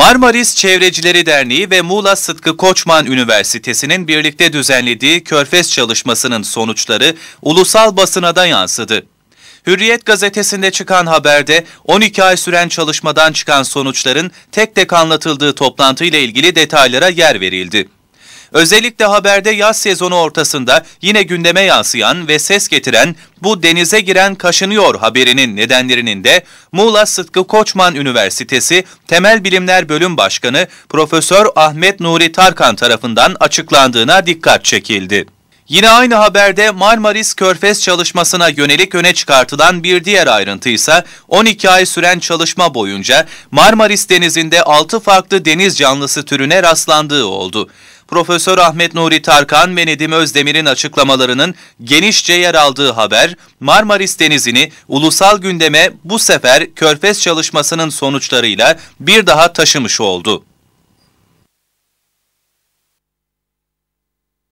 Marmaris Çevrecileri Derneği ve Muğla Sıtkı Koçman Üniversitesi'nin birlikte düzenlediği körfez çalışmasının sonuçları ulusal basına da yansıdı. Hürriyet gazetesinde çıkan haberde 12 ay süren çalışmadan çıkan sonuçların tek tek anlatıldığı toplantı ile ilgili detaylara yer verildi. Özellikle haberde yaz sezonu ortasında yine gündeme yansıyan ve ses getiren bu denize giren kaşınıyor haberinin nedenlerinin de Muğla Sıtkı Koçman Üniversitesi Temel Bilimler Bölüm Başkanı Profesör Ahmet Nuri Tarkan tarafından açıklandığına dikkat çekildi. Yine aynı haberde Marmaris Körfez çalışmasına yönelik öne çıkartılan bir diğer ayrıntı ise 12 ay süren çalışma boyunca Marmaris Denizi'nde 6 farklı deniz canlısı türüne rastlandığı oldu. Profesör Ahmet Nuri Tarkan ve Nedim Özdemir'in açıklamalarının genişçe yer aldığı haber, Marmaris Denizi'ni ulusal gündeme bu sefer Körfez çalışmasının sonuçlarıyla bir daha taşımış oldu.